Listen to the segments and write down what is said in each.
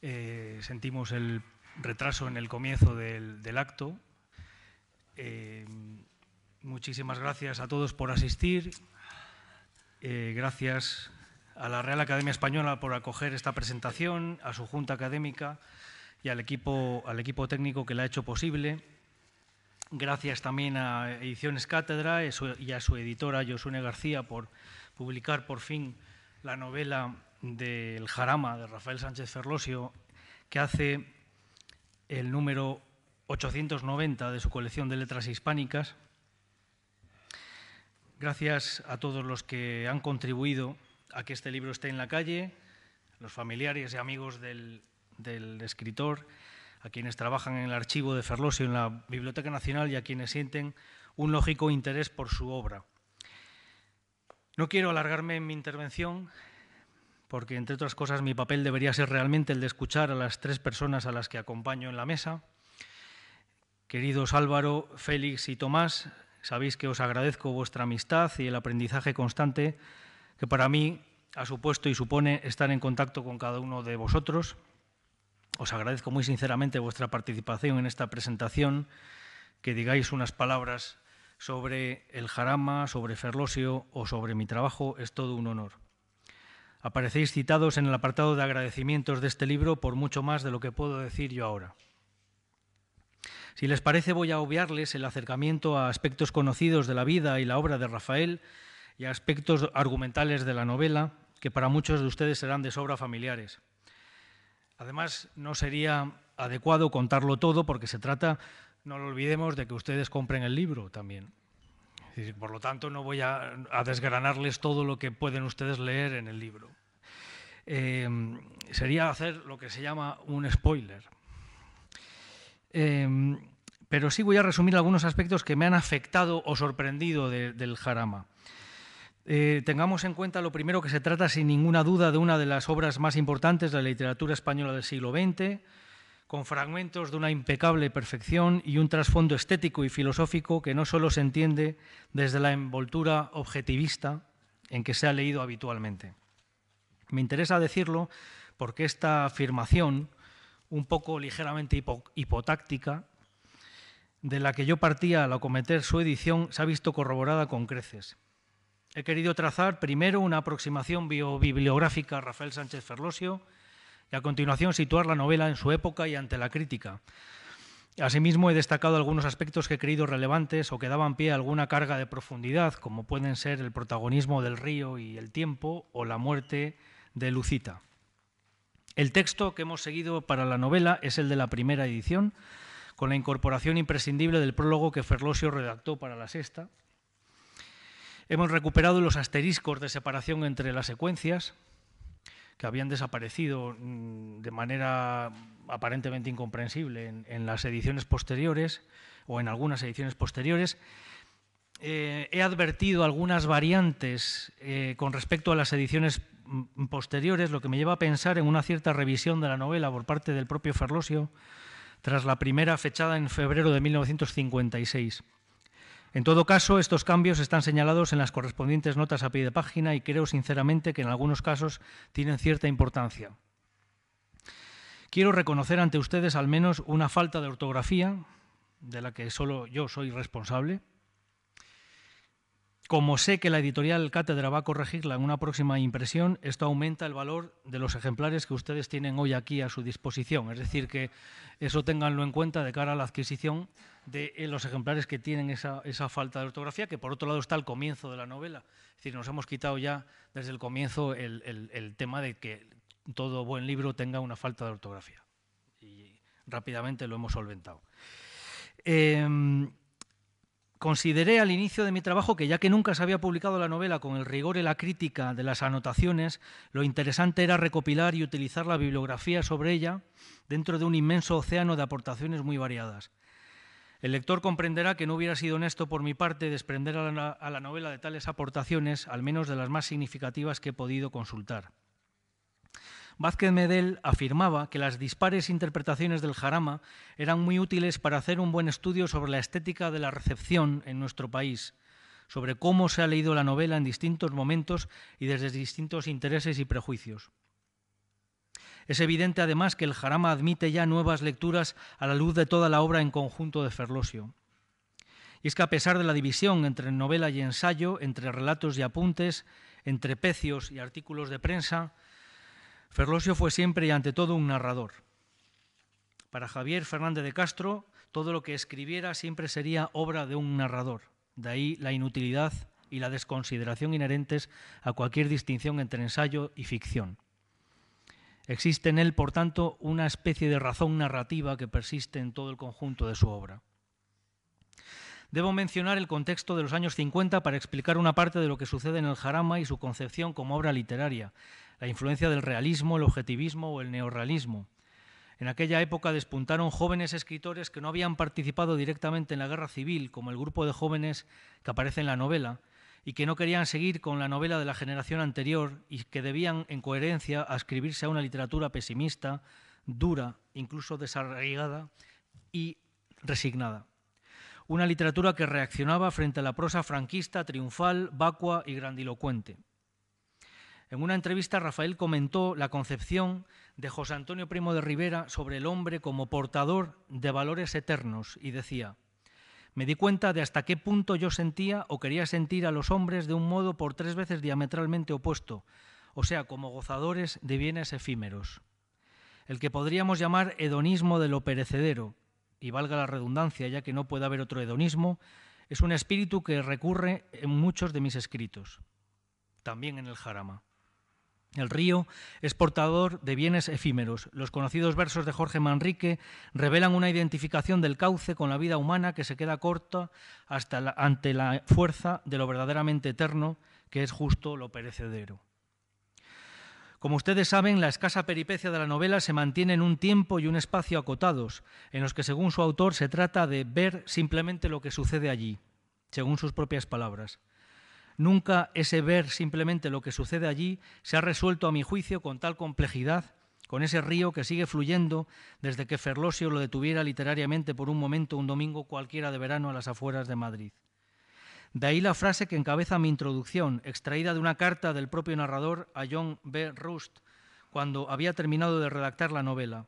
Eh, sentimos el retraso en el comienzo del, acto. Eh, muchísimas gracias a todos por asistir. Eh, gracias a la Real Academia Española por acoger esta presentación, a su Junta Académica y al equipo, al equipo técnico que la ha hecho posible. Gracias también a Ediciones Cátedra y a su editora Josune García por publicar por fin la novela del Jarama de Rafael Sánchez Ferlosio, que hace el número 890 de su colección de letras hispánicas. Gracias a todos los que han contribuido a que este libro esté en la calle, los familiares y amigos del, escritor, a quienes trabajan en el archivo de Ferlosio en la Biblioteca Nacional y a quienes sienten un lógico interés por su obra. No quiero alargarme en mi intervención, porque entre otras cosas mi papel debería ser realmente el de escuchar a las tres personas a las que acompaño en la mesa. Queridos Álvaro, Félix y Tomás, sabéis que os agradezco vuestra amistad y el aprendizaje constante que para mí ha supuesto y supone estar en contacto con cada uno de vosotros. Os agradezco muy sinceramente vuestra participación en esta presentación, que digáis unas palabras sobre el jarama, sobre Ferlosio o sobre mi trabajo, es todo un honor. Aparecéis citados en el apartado de agradecimientos de este libro por mucho más de lo que puedo decir yo ahora. Si les parece, voy a obviarles el acercamiento a aspectos conocidos de la vida y la obra de Rafael y a aspectos argumentales de la novela, que para muchos de ustedes serán de sobra familiares. Además, no sería adecuado contarlo todo porque se trata, no lo olvidemos, de que ustedes compren el libro también. Por lo tanto, no voy a, desgranarles todo lo que pueden ustedes leer en el libro. Em, sería hacer lo que se llama un spoiler. Em, pero sí voy a resumir algunos aspectos que me han afectado o sorprendido del jarama. Eh, tengamos en cuenta lo primero que se trata sin ninguna duda de una de las obras más importantes de la literatura española del siglo XX, con fragmentos de una impecable perfección y un trasfondo estético y filosófico que no solo se entiende desde la envoltura objetivista en que se ha leído habitualmente. Me interesa decirlo porque esta afirmación, un poco ligeramente hipotáctica, de la que yo partía al acometer su edición, se ha visto corroborada con creces. He querido trazar primero una aproximación biobibliográfica a Rafael Sánchez Ferlosio, y a continuación situar la novela en su época y ante la crítica. Asimismo, he destacado algunos aspectos que he creído relevantes o que daban pie a alguna carga de profundidad, como pueden ser el protagonismo del río y el tiempo o la muerte de Lucita. El texto que hemos seguido para la novela es el de la primera edición, con la incorporación imprescindible del prólogo que Ferlosio redactó para la sexta. Hemos recuperado los asteriscos de separación entre las secuencias, que habían desaparecido mm, de manera aparentemente incomprensible en, las ediciones posteriores o en algunas ediciones posteriores. Eh, he advertido algunas variantes eh, con respecto a las ediciones mm, posteriores, lo que me lleva a pensar en una cierta revisión de la novela por parte del propio Ferlosio tras la primera fechada en febrero de 1956. En todo caso, estos cambios están señalados en las correspondientes notas a pie de página y creo sinceramente que en algunos casos tienen cierta importancia. Quiero reconocer ante ustedes al menos una falta de ortografía, de la que solo yo soy responsable. Como sé que la editorial Cátedra va a corregirla en una próxima impresión, esto aumenta el valor de los ejemplares que ustedes tienen hoy aquí a su disposición. Es decir, que eso ténganlo en cuenta de cara a la adquisición de eh, los ejemplares que tienen esa, falta de ortografía, que por otro lado está el comienzo de la novela. Es decir, nos hemos quitado ya desde el comienzo el, tema de que todo buen libro tenga una falta de ortografía. Y rápidamente lo hemos solventado. Em, consideré al inicio de mi trabajo que ya que nunca se había publicado la novela con el rigor y la crítica de las anotaciones, lo interesante era recopilar y utilizar la bibliografía sobre ella dentro de un inmenso océano de aportaciones muy variadas. El lector comprenderá que no hubiera sido honesto por mi parte desprender a la, novela de tales aportaciones, al menos de las más significativas que he podido consultar. Vázquez Medel afirmaba que las dispares interpretaciones del jarama eran muy útiles para hacer un buen estudio sobre la estética de la recepción en nuestro país, sobre cómo se ha leído la novela en distintos momentos y desde distintos intereses y prejuicios. Es evidente además que el Jarama admite ya nuevas lecturas a la luz de toda la obra en conjunto de Ferlosio. Y es que a pesar de la división entre novela y ensayo, entre relatos y apuntes, entre pecios y artículos de prensa, Ferlosio fue siempre y ante todo un narrador. Para Javier Fernández de Castro, todo lo que escribiera siempre sería obra de un narrador. De ahí la inutilidad y la desconsideración inherentes a cualquier distinción entre ensayo y ficción. Existe en él, por tanto, una especie de razón narrativa que persiste en todo el conjunto de su obra. Debo mencionar el contexto de los años 50 para explicar una parte de lo que sucede en el Jarama y su concepción como obra literaria, la influencia del realismo, el objetivismo o el neorrealismo. En aquella época despuntaron jóvenes escritores que no habían participado directamente en la guerra civil, como el grupo de jóvenes que aparece en la novela, y que no querían seguir con la novela de la generación anterior y que debían, en coherencia, ascribirse a una literatura pesimista, dura, incluso desarraigada y resignada. Una literatura que reaccionaba frente a la prosa franquista, triunfal, vacua y grandilocuente. En una entrevista Rafael comentó la concepción de José Antonio Primo de Rivera sobre el hombre como portador de valores eternos y decía, me di cuenta de hasta qué punto yo sentía o quería sentir a los hombres de un modo por tres veces diametralmente opuesto, o sea, como gozadores de bienes efímeros. El que podríamos llamar hedonismo de lo perecedero, y valga la redundancia ya que no puede haber otro hedonismo, es un espíritu que recurre en muchos de mis escritos, también en el jarama. El río es portador de bienes efímeros. Los conocidos versos de Jorge Manrique revelan una identificación del cauce con la vida humana que se queda corta hasta ante la fuerza de lo verdaderamente eterno, que es justo lo perecedero. Como ustedes saben, la escasa peripecia de la novela se mantiene en un tiempo y un espacio acotados, en los que, según su autor, se trata de ver simplemente lo que sucede allí, según sus propias palabras. Nunca ese ver simplemente lo que sucede allí se ha resuelto a mi juicio con tal complejidad, con ese río que sigue fluyendo desde que Ferlosio lo detuviera literariamente por un momento un domingo cualquiera de verano a las afueras de Madrid. De ahí la frase que encabeza mi introducción, extraída de una carta del propio narrador a John B. Rust, cuando había terminado de redactar la novela.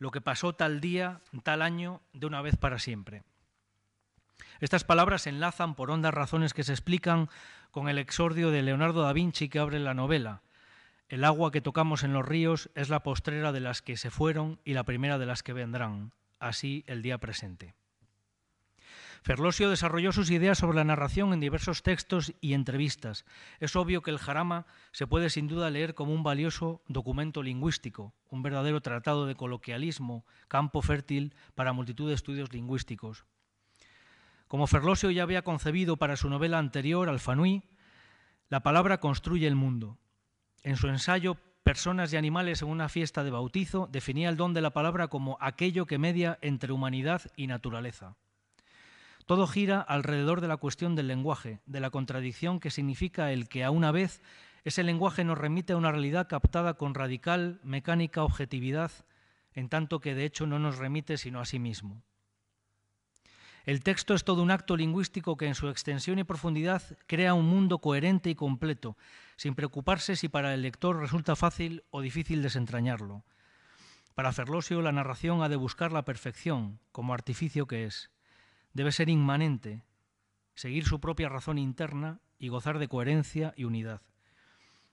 Lo que pasó tal día, tal año, de una vez para siempre. Estas palabras se enlazan por hondas razones que se explican con el exordio de Leonardo da Vinci que abre la novela. El agua que tocamos en los ríos es la postrera de las que se fueron y la primera de las que vendrán, así el día presente. Ferlosio desarrolló sus ideas sobre la narración en diversos textos y entrevistas. Es obvio que el Jarama se puede sin duda leer como un valioso documento lingüístico, un verdadero tratado de coloquialismo, campo fértil para multitud de estudios lingüísticos. Como Ferlosio ya había concebido para su novela anterior, Alfanui, la palabra construye el mundo. En su ensayo Personas y animales en una fiesta de bautizo definía el don de la palabra como aquello que media entre humanidad y naturaleza. Todo gira alrededor de la cuestión del lenguaje, de la contradicción que significa el que a una vez ese lenguaje nos remite a una realidad captada con radical, mecánica objetividad, en tanto que de hecho no nos remite sino a sí mismo. El texto es todo un acto lingüístico que en su extensión y profundidad crea un mundo coherente y completo, sin preocuparse si para el lector resulta fácil o difícil desentrañarlo. Para Ferlosio la narración ha de buscar la perfección, como artificio que es. Debe ser inmanente, seguir su propia razón interna y gozar de coherencia y unidad.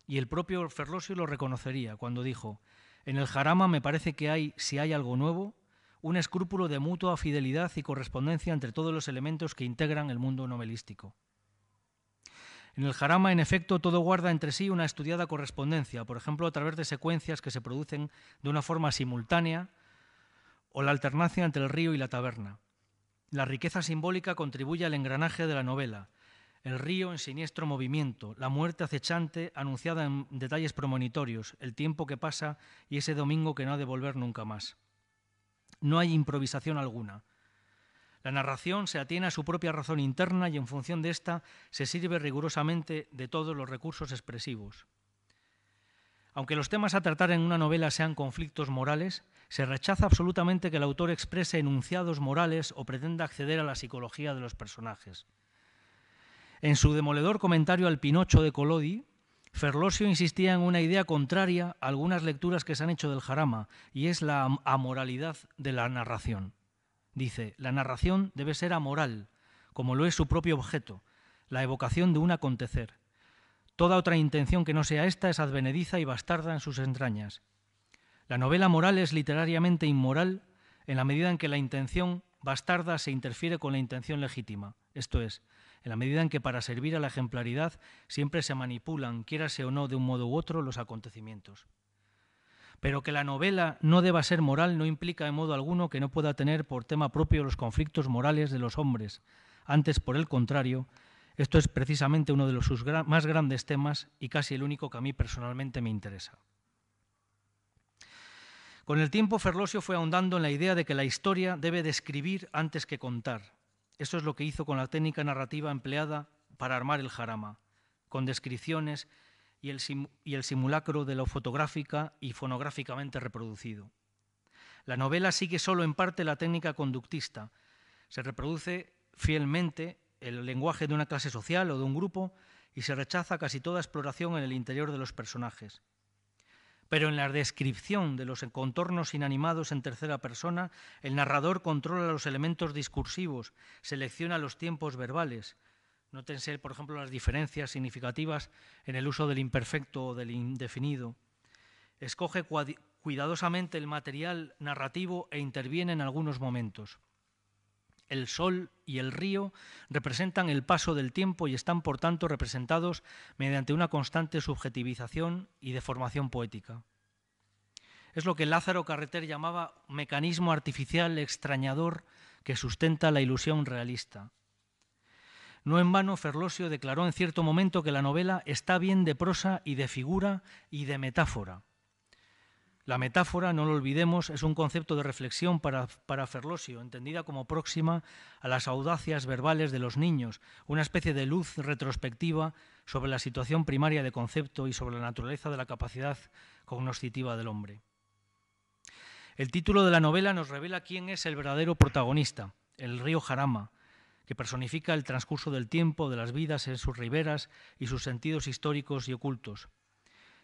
Y el propio Ferlosio lo reconocería cuando dijo, en el jarama me parece que hay, si hay algo nuevo, un escrúpulo de mutua fidelidad y correspondencia entre todos los elementos que integran el mundo novelístico. En el jarama, en efecto, todo guarda entre sí una estudiada correspondencia, por ejemplo, a través de secuencias que se producen de una forma simultánea o la alternancia entre el río y la taberna. La riqueza simbólica contribuye al engranaje de la novela, el río en siniestro movimiento, la muerte acechante anunciada en detalles promonitorios, el tiempo que pasa y ese domingo que no ha de volver nunca más. No hay improvisación alguna. La narración se atiene a su propia razón interna y en función de esta, se sirve rigurosamente de todos los recursos expresivos. Aunque los temas a tratar en una novela sean conflictos morales, se rechaza absolutamente que el autor exprese enunciados morales o pretenda acceder a la psicología de los personajes. En su demoledor comentario al Pinocho de Colodi... Ferlosio insistía en una idea contraria a algunas lecturas que se han hecho del jarama, y es la amoralidad de la narración. Dice, la narración debe ser amoral, como lo es su propio objeto, la evocación de un acontecer. Toda otra intención que no sea esta es advenediza y bastarda en sus entrañas. La novela moral es literariamente inmoral en la medida en que la intención bastarda se interfiere con la intención legítima, esto es, en la medida en que para servir a la ejemplaridad siempre se manipulan, quiérase o no, de un modo u otro, los acontecimientos. Pero que la novela no deba ser moral no implica de modo alguno que no pueda tener por tema propio los conflictos morales de los hombres. Antes, por el contrario, esto es precisamente uno de los sus más grandes temas y casi el único que a mí personalmente me interesa. Con el tiempo, Ferlosio fue ahondando en la idea de que la historia debe describir antes que contar, eso es lo que hizo con la técnica narrativa empleada para armar el jarama, con descripciones y el, y el simulacro de lo fotográfica y fonográficamente reproducido. La novela sigue solo en parte la técnica conductista. Se reproduce fielmente el lenguaje de una clase social o de un grupo y se rechaza casi toda exploración en el interior de los personajes. Pero en la descripción de los contornos inanimados en tercera persona, el narrador controla los elementos discursivos, selecciona los tiempos verbales. Nótense, por ejemplo, las diferencias significativas en el uso del imperfecto o del indefinido. Escoge cuidadosamente el material narrativo e interviene en algunos momentos. El sol y el río representan el paso del tiempo y están, por tanto, representados mediante una constante subjetivización y deformación poética. Es lo que Lázaro Carreter llamaba mecanismo artificial extrañador que sustenta la ilusión realista. No en vano Ferlosio declaró en cierto momento que la novela está bien de prosa y de figura y de metáfora. La metáfora, no lo olvidemos, es un concepto de reflexión para, Ferlosio, entendida como próxima a las audacias verbales de los niños, una especie de luz retrospectiva sobre la situación primaria de concepto y sobre la naturaleza de la capacidad cognoscitiva del hombre. El título de la novela nos revela quién es el verdadero protagonista, el río Jarama, que personifica el transcurso del tiempo, de las vidas en sus riberas y sus sentidos históricos y ocultos.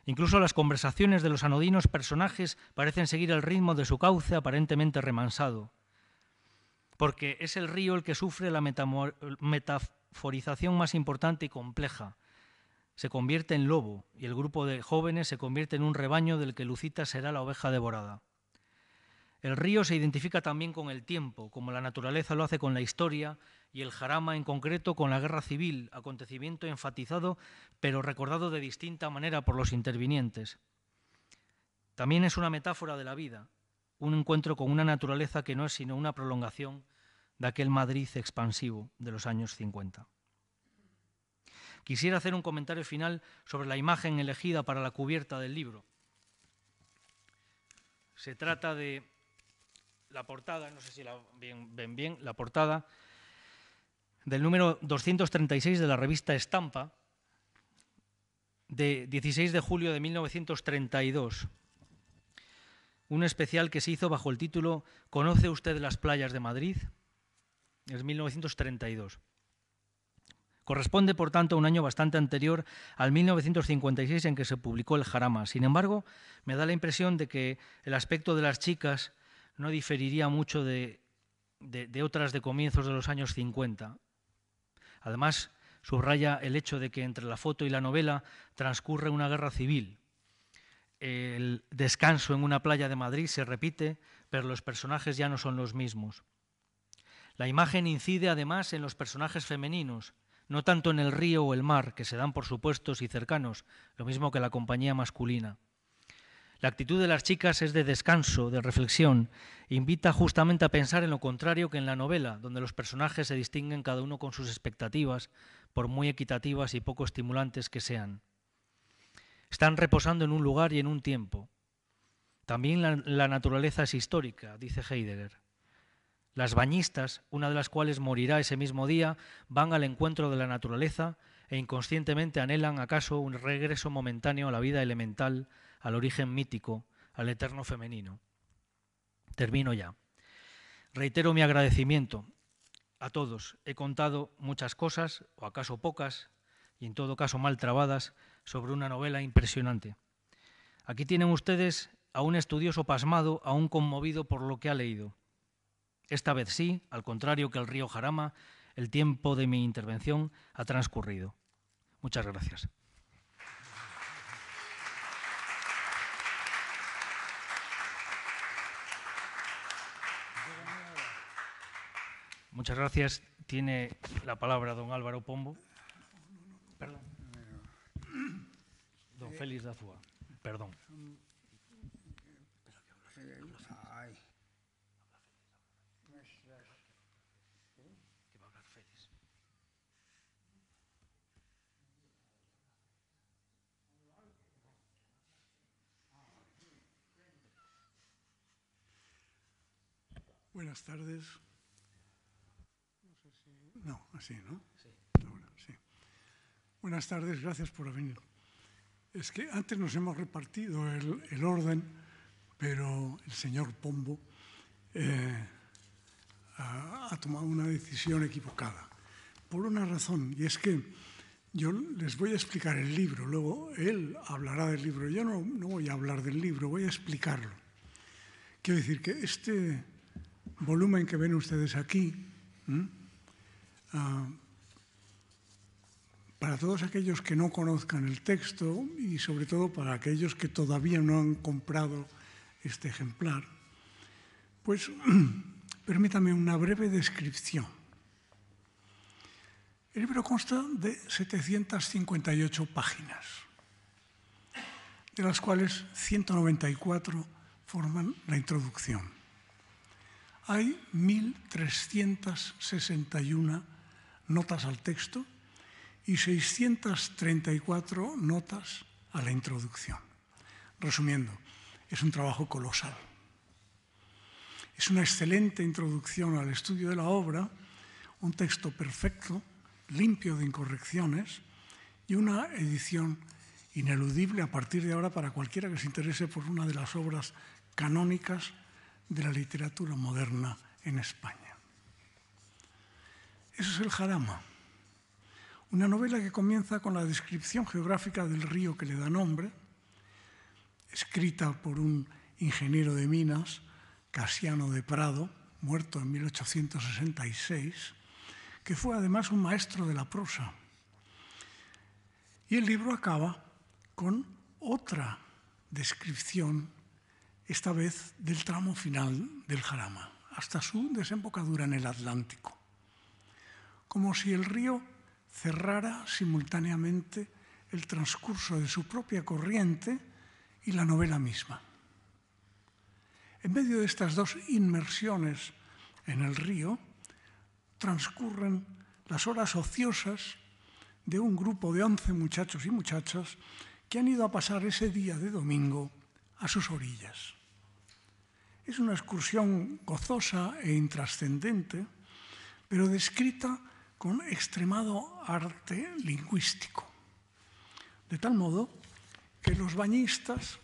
Incluso las conversaciones de los anodinos personajes parecen seguir el ritmo de su cauce aparentemente remansado, porque es el río el que sufre la metaforización más importante y compleja. Se convierte en lobo y el grupo de jóvenes se convierte en un rebaño del que Lucita será la oveja devorada. El río se identifica también con el tiempo, como la naturaleza lo hace con la historia y el jarama en concreto con la guerra civil, acontecimiento enfatizado pero recordado de distinta manera por los intervinientes. También es una metáfora de la vida, un encuentro con una naturaleza que no es sino una prolongación de aquel Madrid expansivo de los años 50. Quisiera hacer un comentario final sobre la imagen elegida para la cubierta del libro. Se trata de la portada, no sé si la ven bien, bien, la portada del número 236 de la revista Estampa, de 16 de julio de 1932, un especial que se hizo bajo el título ¿Conoce usted las playas de Madrid? Es 1932. Corresponde, por tanto, a un año bastante anterior al 1956 en que se publicó El Jarama. Sin embargo, me da la impresión de que el aspecto de las chicas no diferiría mucho de, de otras de comienzos de los años 50. Además, subraya el hecho de que entre la foto y la novela transcurre una guerra civil. El descanso en una playa de Madrid se repite, pero los personajes ya no son los mismos. La imagen incide además en los personajes femeninos, no tanto en el río o el mar, que se dan por supuestos y cercanos, lo mismo que la compañía masculina. La actitud de las chicas es de descanso, de reflexión. Invita justamente a pensar en lo contrario que en la novela, donde los personajes se distinguen cada uno con sus expectativas, por muy equitativas y poco estimulantes que sean. Están reposando en un lugar y en un tiempo. También la, naturaleza es histórica, dice Heidegger. Las bañistas, una de las cuales morirá ese mismo día, van al encuentro de la naturaleza e inconscientemente anhelan acaso un regreso momentáneo a la vida elemental, al origen mítico, al eterno femenino. Termino ya. Reitero mi agradecimiento a todos. He contado muchas cosas, o acaso pocas, y en todo caso mal trabadas, sobre una novela impresionante. Aquí tienen ustedes a un estudioso pasmado, aún conmovido por lo que ha leído. Esta vez sí, al contrario que el río Jarama, el tiempo de mi intervención ha transcurrido. Muchas gracias. Muchas gracias. Tiene la palabra don Álvaro Pombo. Perdón. Don Félix Dazúa. Perdón. Buenas tardes. No, así, ¿no? Sí. Buenas tardes, gracias por venir. Es que antes nos hemos repartido el, orden, pero el señor Pombo eh, ha, tomado una decisión equivocada. Por una razón, y es que yo les voy a explicar el libro, luego él hablará del libro. Yo no, no voy a hablar del libro, voy a explicarlo. Quiero decir que este volumen que ven ustedes aquí, Ah, para todos aquellos que no conozcan el texto y sobre todo para aquellos que todavía no han comprado este ejemplar, pues permítame una breve descripción. El libro consta de 758 páginas, de las cuales 194 forman la introducción. Hay 1.361 notas al texto y 634 notas a la introducción. Resumiendo, es un trabajo colosal. Es una excelente introducción al estudio de la obra, un texto perfecto, limpio de incorrecciones y una edición ineludible a partir de ahora para cualquiera que se interese por una de las obras canónicas de la literatura moderna en España. Eso es el Jarama, una novela que comienza con la descripción geográfica del río que le da nombre, escrita por un ingeniero de minas, Casiano de Prado, muerto en 1866, que fue además un maestro de la prosa. Y el libro acaba con otra descripción, esta vez del tramo final del Jarama, hasta su desembocadura en el Atlántico como si el río cerrara simultáneamente el transcurso de su propia corriente y la novela misma. En medio de estas dos inmersiones en el río transcurren las horas ociosas de un grupo de once muchachos y muchachas que han ido a pasar ese día de domingo a sus orillas. Es una excursión gozosa e intrascendente, pero descrita con extremado arte lingüístico. De tal modo que los bañistas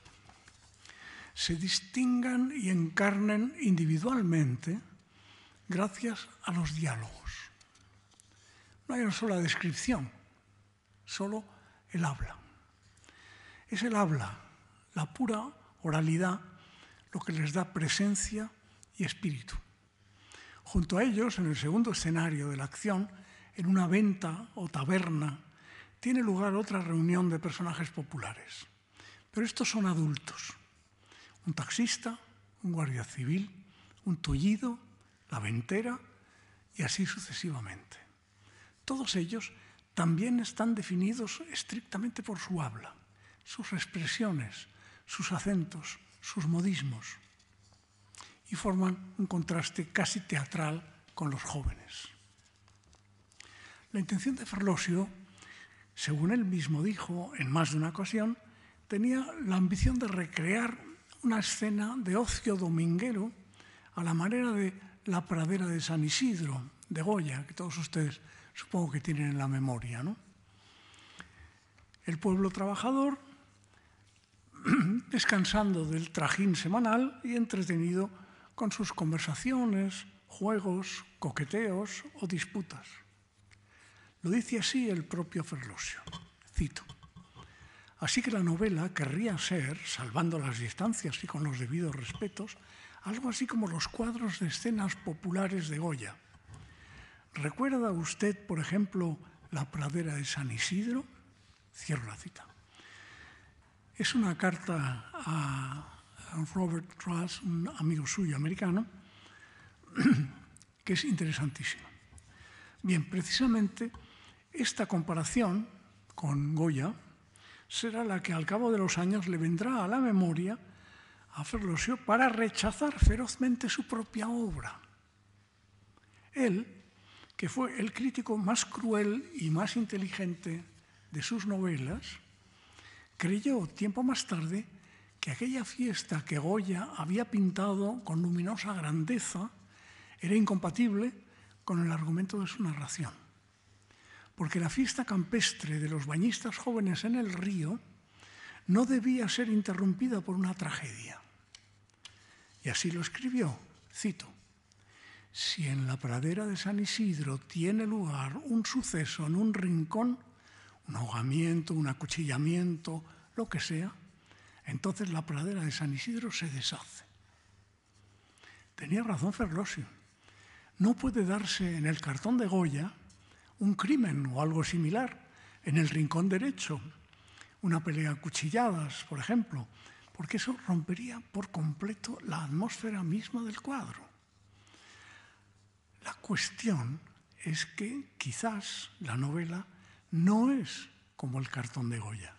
se distingan y encarnen individualmente gracias a los diálogos. No hay una sola descripción, solo el habla. Es el habla, la pura oralidad, lo que les da presencia y espíritu. Junto a ellos, en el segundo escenario de la acción, en una venta o taberna, tiene lugar otra reunión de personajes populares. Pero estos son adultos. Un taxista, un guardia civil, un tullido, la ventera y así sucesivamente. Todos ellos también están definidos estrictamente por su habla, sus expresiones, sus acentos, sus modismos y forman un contraste casi teatral con los jóvenes. La intención de Ferlosio, según él mismo dijo en más de una ocasión, tenía la ambición de recrear una escena de ocio dominguero a la manera de la pradera de San Isidro, de Goya, que todos ustedes supongo que tienen en la memoria. El pueblo trabajador, descansando del trajín semanal y entretenido con sus conversaciones, juegos, coqueteos o disputas. Lo dice así el propio Ferlosio, cito. Así que la novela querría ser, salvando las distancias y con los debidos respetos, algo así como los cuadros de escenas populares de Goya. ¿Recuerda usted, por ejemplo, la pradera de San Isidro? Cierro la cita. Es una carta a Robert Truss, un amigo suyo americano, que es interesantísima. Bien, precisamente esta comparación con Goya será la que al cabo de los años le vendrá a la memoria a Ferlosio para rechazar ferozmente su propia obra. Él, que fue el crítico más cruel y más inteligente de sus novelas, creyó tiempo más tarde que aquella fiesta que Goya había pintado con luminosa grandeza era incompatible con el argumento de su narración porque la fiesta campestre de los bañistas jóvenes en el río no debía ser interrumpida por una tragedia. Y así lo escribió, cito, si en la pradera de San Isidro tiene lugar un suceso en un rincón, un ahogamiento, un acuchillamiento, lo que sea, entonces la pradera de San Isidro se deshace. Tenía razón Ferlosio. No puede darse en el cartón de Goya un crimen o algo similar en el rincón derecho, una pelea a cuchilladas, por ejemplo, porque eso rompería por completo la atmósfera misma del cuadro. La cuestión es que quizás la novela no es como el cartón de Goya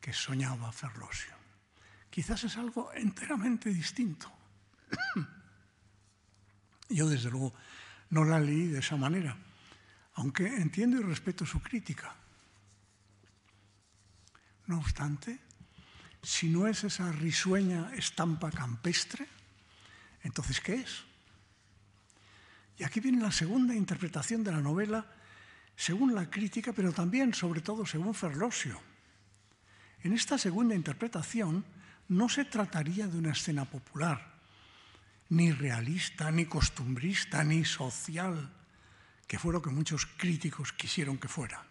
que soñaba Ferlosio. Quizás es algo enteramente distinto. Yo, desde luego, no la leí de esa manera aunque entiendo y respeto su crítica. No obstante, si no es esa risueña estampa campestre, entonces ¿qué es? Y aquí viene la segunda interpretación de la novela, según la crítica, pero también, sobre todo, según Ferlosio. En esta segunda interpretación no se trataría de una escena popular, ni realista, ni costumbrista, ni social, que fue lo que muchos críticos quisieron que fuera.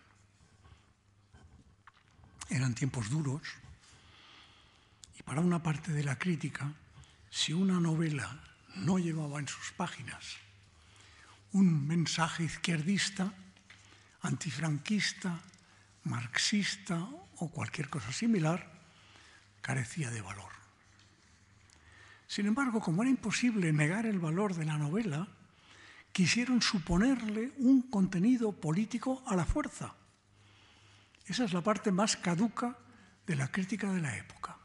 Eran tiempos duros y para una parte de la crítica, si una novela no llevaba en sus páginas un mensaje izquierdista, antifranquista, marxista o cualquier cosa similar, carecía de valor. Sin embargo, como era imposible negar el valor de la novela, quisieron suponerle un contenido político a la fuerza. Esa es la parte más caduca de la crítica de la época.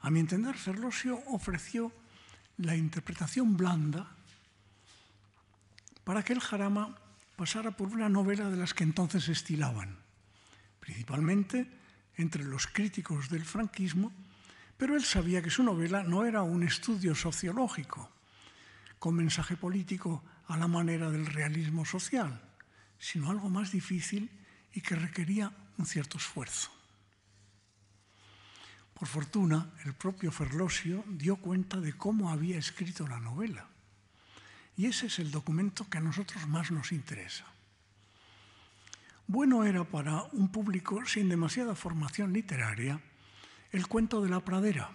A mi entender, Serlosio ofreció la interpretación blanda para que el jarama pasara por una novela de las que entonces estilaban, principalmente entre los críticos del franquismo, pero él sabía que su novela no era un estudio sociológico, con mensaje político a la manera del realismo social, sino algo más difícil y que requería un cierto esfuerzo. Por fortuna, el propio Ferlosio dio cuenta de cómo había escrito la novela. Y ese es el documento que a nosotros más nos interesa. Bueno era para un público sin demasiada formación literaria el cuento de la pradera,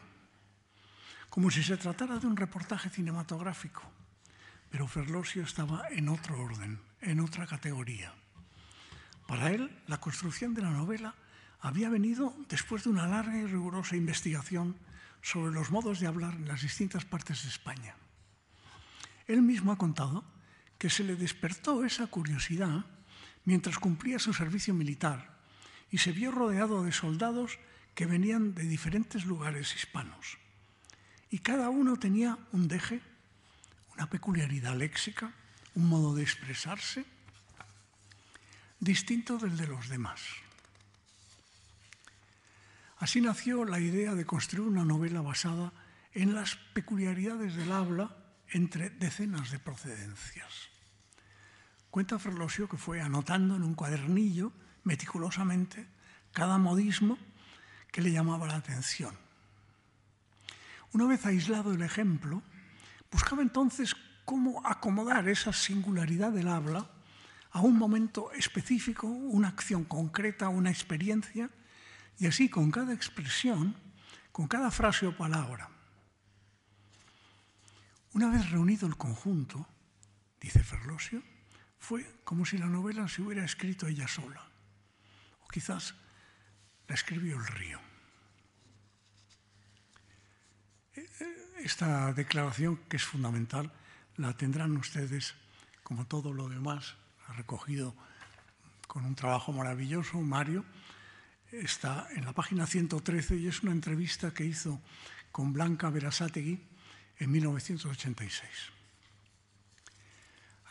como si se tratara de un reportaje cinematográfico. Pero Ferlosio estaba en otro orden, en otra categoría. Para él, la construcción de la novela había venido después de una larga y rigurosa investigación sobre los modos de hablar en las distintas partes de España. Él mismo ha contado que se le despertó esa curiosidad mientras cumplía su servicio militar y se vio rodeado de soldados que venían de diferentes lugares hispanos. Y cada uno tenía un deje, una peculiaridad léxica, un modo de expresarse distinto del de los demás. Así nació la idea de construir una novela basada en las peculiaridades del habla entre decenas de procedencias. Cuenta Ferlosio que fue anotando en un cuadernillo meticulosamente cada modismo que le llamaba la atención. Una vez aislado el ejemplo, buscaba entonces cómo acomodar esa singularidad del habla a un momento específico, una acción concreta, una experiencia, y así con cada expresión, con cada frase o palabra. Una vez reunido el conjunto, dice Ferlosio, fue como si la novela se hubiera escrito ella sola, o quizás la escribió el río esta declaración, que es fundamental, la tendrán ustedes, como todo lo demás, ha recogido con un trabajo maravilloso Mario. Está en la página 113 y es una entrevista que hizo con Blanca Verasategui en 1986.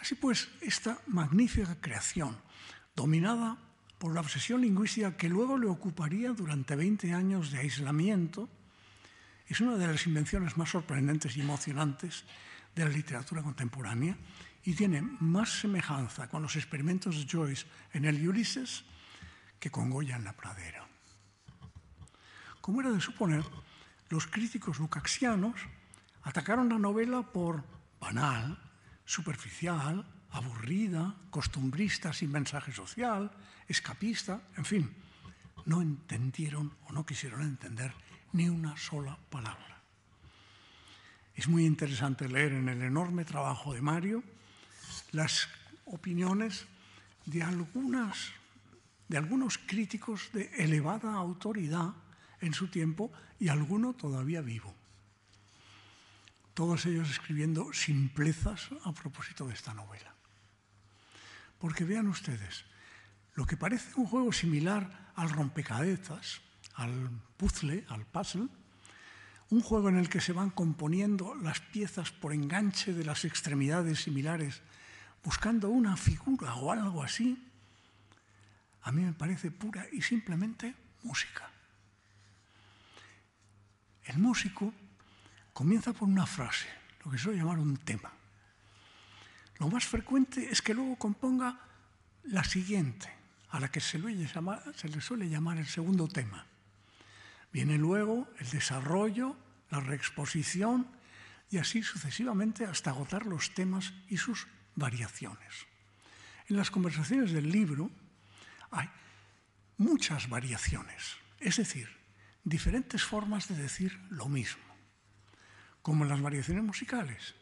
Así pues, esta magnífica creación, dominada por la obsesión lingüística que luego le ocuparía durante 20 años de aislamiento, es una de las invenciones más sorprendentes y emocionantes de la literatura contemporánea y tiene más semejanza con los experimentos de Joyce en el Ulises que con Goya en la pradera. Como era de suponer, los críticos lucaxianos atacaron la novela por banal, superficial, aburrida, costumbrista, sin mensaje social, escapista, en fin, no entendieron o no quisieron entender ni una sola palabra. Es muy interesante leer en el enorme trabajo de Mario las opiniones de, algunas, de algunos críticos de elevada autoridad en su tiempo y alguno todavía vivo. Todos ellos escribiendo simplezas a propósito de esta novela. Porque vean ustedes, lo que parece un juego similar al rompecabezas, al puzzle, al puzzle, un juego en el que se van componiendo las piezas por enganche de las extremidades similares, buscando una figura o algo así, a mí me parece pura y simplemente música. El músico comienza por una frase, lo que suele llamar un tema. Lo más frecuente es que luego componga la siguiente, a la que se, le, se le suele llamar el segundo tema. Viene luego el desarrollo, la reexposición y así sucesivamente hasta agotar los temas y sus variaciones. En las conversaciones del libro hay muchas variaciones, es decir, diferentes formas de decir lo mismo, como en las variaciones musicales.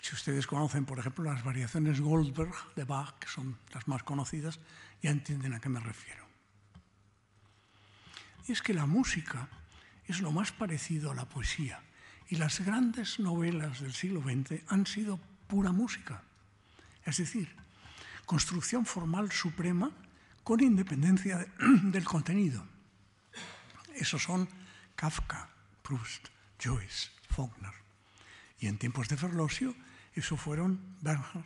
Si ustedes conocen, por ejemplo, las variaciones Goldberg de Bach, que son las más conocidas, ya entienden a qué me refiero es que la música es lo más parecido a la poesía y las grandes novelas del siglo XX han sido pura música, es decir, construcción formal suprema con independencia del contenido. Esos son Kafka, Proust, Joyce, Faulkner. Y en tiempos de Ferlosio, eso fueron Bernhard,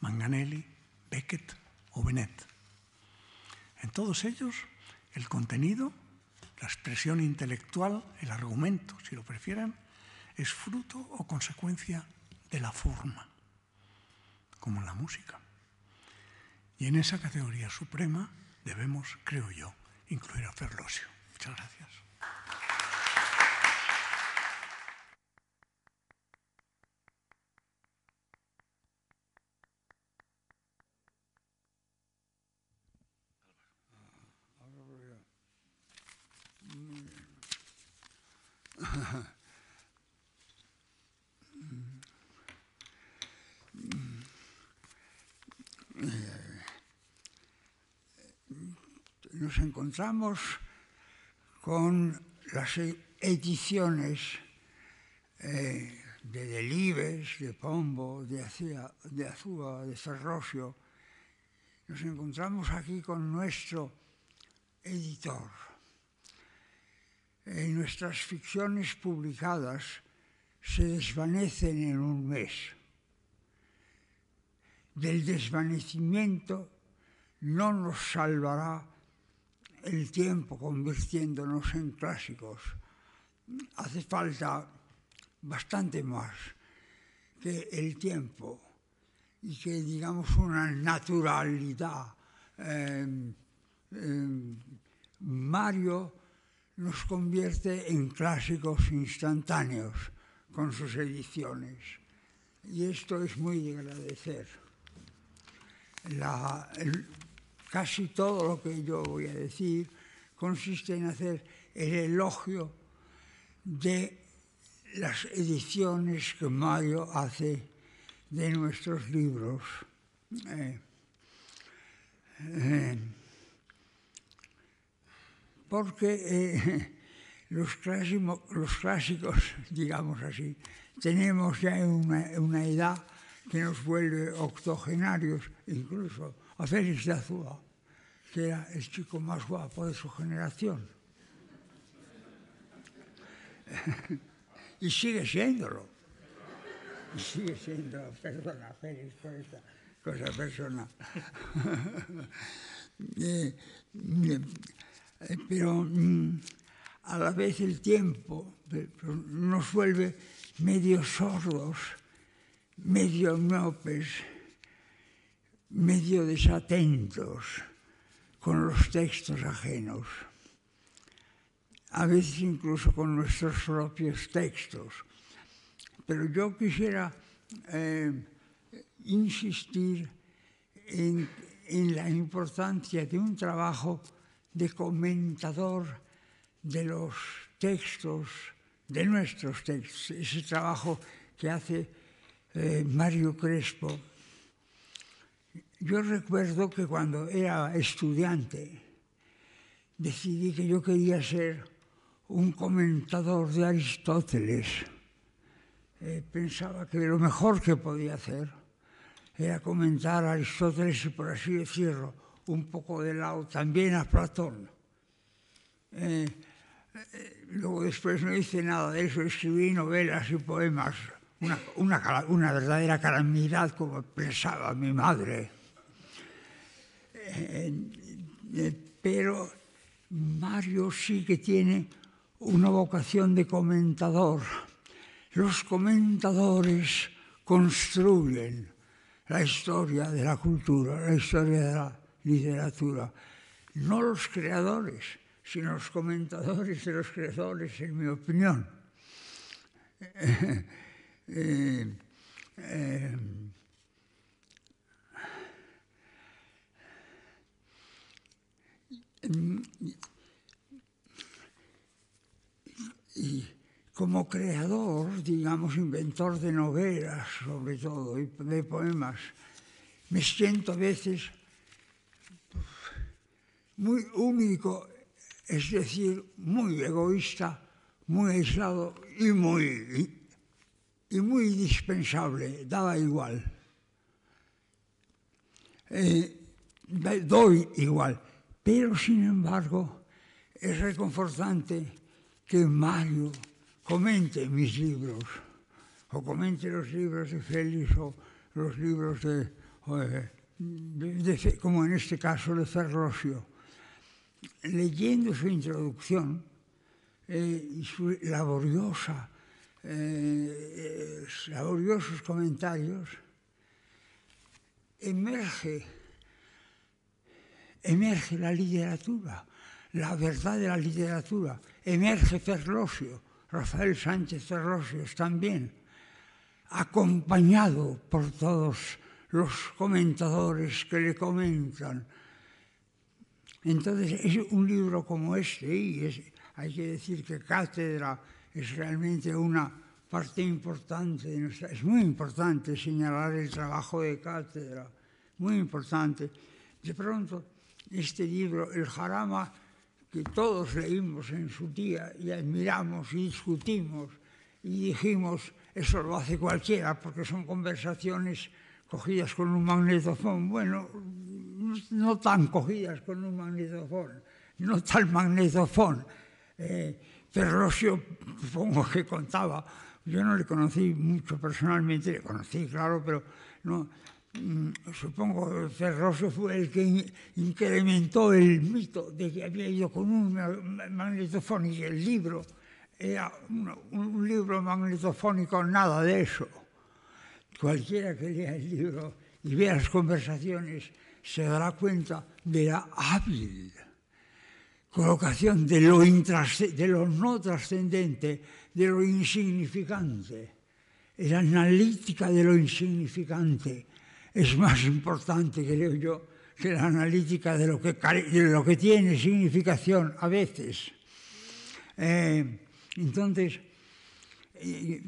Manganelli, Beckett o Bennett. En todos ellos, el contenido la expresión intelectual, el argumento, si lo prefieren, es fruto o consecuencia de la forma, como la música. Y en esa categoría suprema debemos, creo yo, incluir a Ferlosio. Muchas gracias. encontramos con las ediciones eh, de Delibes, de Pombo, de, Azúa, de Ferrosio, nos encontramos aquí con nuestro editor. Eh, nuestras ficciones publicadas se desvanecen en un mes. Del desvanecimiento no nos salvará el tiempo convirtiéndonos en clásicos. Hace falta bastante más que el tiempo y que digamos una naturalidad. Em, em, Mario nos convierte en clásicos instantáneos con sus ediciones y esto es muy de agradecer. La, Casi todo lo que yo voy a decir consiste en hacer el elogio de las ediciones que Mario hace de nuestros libros. Eh, eh, porque eh, los, clásicos, digamos así, tenemos ya una edad que nos vuelve octogenarios, incluso a Félix de Azúa, que era el chico más guapo de su generación. y sigue siéndolo. Y sigue siendo, persona, Félix por esa cosa eh, eh, pero mm, a la vez el tiempo nos vuelve medio sordos, medio nopes medio desatentos con los textos ajenos, a veces incluso con nuestros propios textos. Pero yo quisiera eh, insistir en, la importancia de un trabajo de comentador de los textos, de nuestros textos, ese trabajo que hace eh, Mario Crespo yo recuerdo que cuando era estudiante decidí que yo quería ser un comentador de Aristóteles. Eh, pensaba que lo mejor que podía hacer era comentar a Aristóteles y, por así decirlo, un poco de lado también a Platón. Eh, eh, luego después no hice nada de eso, escribí novelas y poemas, una, una verdadera calamidad como pensaba mi madre. Eh, eh, pero Mario sí que tiene una vocación de comentador. Los comentadores construyen la historia de la cultura, la historia de la literatura. No los creadores, sino los comentadores de los creadores, en mi opinión. Eh, y como creador, digamos, inventor de novelas sobre todo y de poemas, me siento a veces muy único, es decir, muy egoísta, muy aislado y muy, y, y muy indispensable, daba igual. Eh, doy igual. Pero sin embargo, es reconfortante que Mario comente mis libros, o comente los libros de Félix, o los libros de, eh, como en este caso, de Ferrocio. Leyendo su introducción eh, y su laboriosa, eh, laboriosos comentarios, emerge emerge la literatura, la verdad de la literatura, emerge Ferlosio, Rafael Sánchez Ferlosio también, acompañado por todos los comentadores que le comentan. Entonces, es un libro como este, y hay que decir que Cátedra es realmente una parte importante es muy importante señalar el trabajo de Cátedra, muy importante. De pronto, este libro, El Jarama, que todos leímos en su día y admiramos y discutimos y dijimos, eso lo hace cualquiera, porque son conversaciones cogidas con un magnetofón. Bueno, no tan cogidas con un magnetofón, no tal magnetofón. Eh, supongo que contaba, yo no le conocí mucho personalmente, le conocí, claro, pero no, Mm, supongo Ferroso fue el que incrementó el mito de que había ido con un magnetofónico. El libro era un, libro magnetofónico, nada de eso. Cualquiera que lea el libro y vea las conversaciones se dará cuenta de la hábil colocación de lo, de lo no trascendente, de lo insignificante, la analítica de lo insignificante es más importante, creo yo, que la analítica de lo que, tiene significación a veces. Eh, entonces, eh,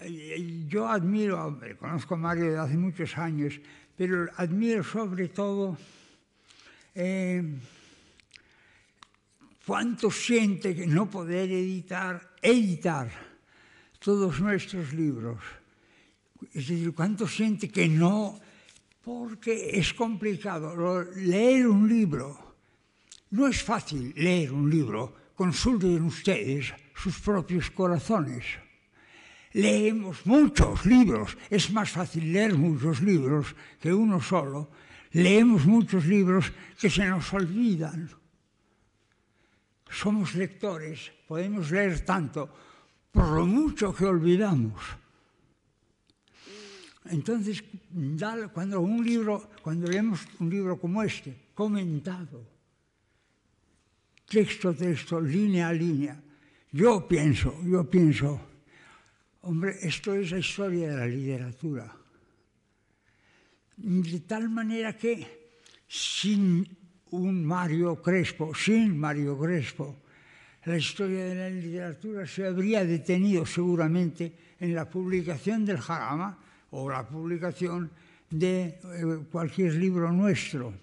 eh, yo admiro, conozco a Mario desde hace muchos años, pero admiro sobre todo cuánto siente que no poder editar, editar todos nuestros libros. Es decir, ¿cuánto siente que no? Porque es complicado. Leer un libro, no es fácil leer un libro. Consulten ustedes sus propios corazones. Leemos muchos libros, es más fácil leer muchos libros que uno solo. Leemos muchos libros que se nos olvidan. Somos lectores, podemos leer tanto por lo mucho que olvidamos. Entonces, cuando, un libro, cuando leemos un libro como este, comentado, texto a texto, línea a línea, yo pienso, yo pienso, hombre, esto es la historia de la literatura. De tal manera que sin un Mario Crespo, sin Mario Crespo, la historia de la literatura se habría detenido seguramente en la publicación del Jarama o la publicación de eh, cualquier libro nuestro.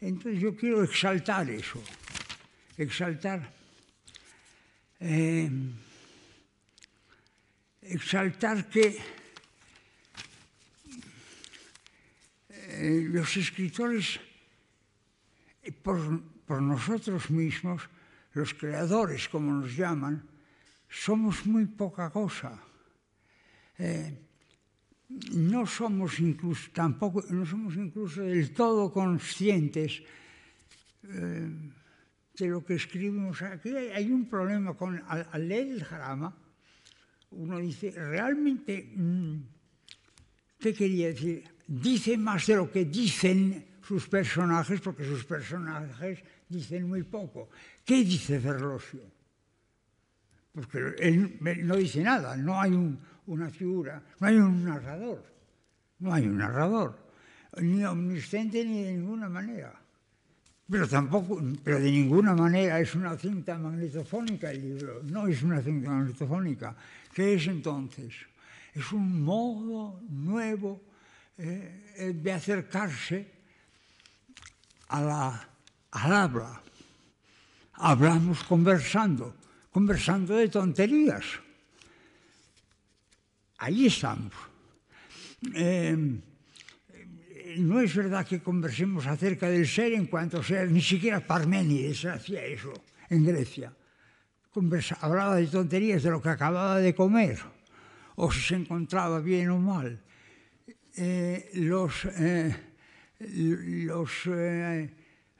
Entonces yo quiero exaltar eso, exaltar, eh, exaltar que eh, los escritores, por, nosotros mismos, los creadores, como nos llaman, somos muy poca cosa no somos incluso, tampoco, no somos incluso del todo conscientes eh, de lo que escribimos. Aquí hay, un problema con, al, leer el drama uno dice, realmente, mm, ¿qué quería decir? Dice más de lo que dicen sus personajes, porque sus personajes dicen muy poco. ¿Qué dice Ferlosio? Porque él no dice nada, no hay un, una figura, no hay un narrador, no hay un narrador, ni omnisciente ni de ninguna manera. Pero tampoco, pero de ninguna manera es una cinta magnetofónica el libro, no es una cinta magnetofónica. ¿Qué es entonces? Es un modo nuevo eh, de acercarse a la, al habla. Hablamos conversando, conversando de tonterías. Allí estamos. Em, em, no es verdad que conversemos acerca del ser en cuanto sea, ni siquiera Parménides hacía eso en Grecia. hablaba de tonterías, de lo que acababa de comer, o si se encontraba bien o mal. Eh, los eh,